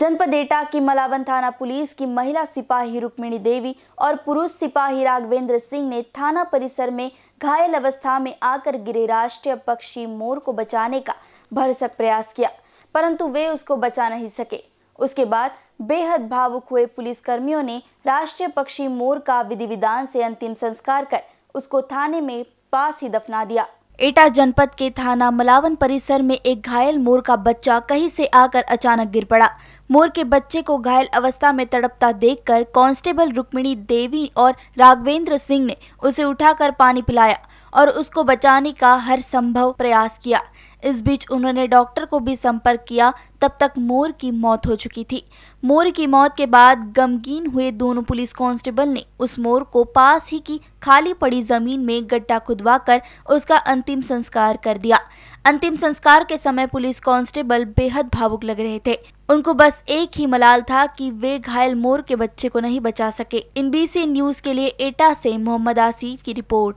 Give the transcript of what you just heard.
जनपद एटा की मलावन थाना पुलिस की महिला सिपाही रुक्मिणी देवी और पुरुष सिपाही राघवेंद्र सिंह ने थाना परिसर में घायल अवस्था में आकर गिरे राष्ट्रीय पक्षी मोर को बचाने का भरसक प्रयास किया परंतु वे उसको बचा नहीं सके उसके बाद बेहद भावुक हुए पुलिस कर्मियों ने राष्ट्रीय पक्षी मोर का विधि विधान से अंतिम संस्कार कर उसको थाने में पास ही दफना दिया एटा जनपद के थाना मलावन परिसर में एक घायल मोर का बच्चा कहीं से आकर अचानक गिर पड़ा मोर के बच्चे को घायल अवस्था में तड़पता देखकर कांस्टेबल रुक्मिणी देवी और राघवेंद्र सिंह ने उसे उठाकर पानी पिलाया और उसको बचाने का हर संभव प्रयास किया इस बीच उन्होंने डॉक्टर को भी संपर्क किया तब तक मोर की मौत हो चुकी थी मोर की मौत के बाद गमगीन हुए दोनों पुलिस कांस्टेबल ने उस मोर को पास ही की खाली पड़ी जमीन में गड्ढा खुदवाकर उसका अंतिम संस्कार कर दिया अंतिम संस्कार के समय पुलिस कांस्टेबल बेहद भावुक लग रहे थे उनको बस एक ही मलाल था कि वे घायल मोर के बच्चे को नहीं बचा सके इन न्यूज के लिए एटा से मोहम्मद आसिफ की रिपोर्ट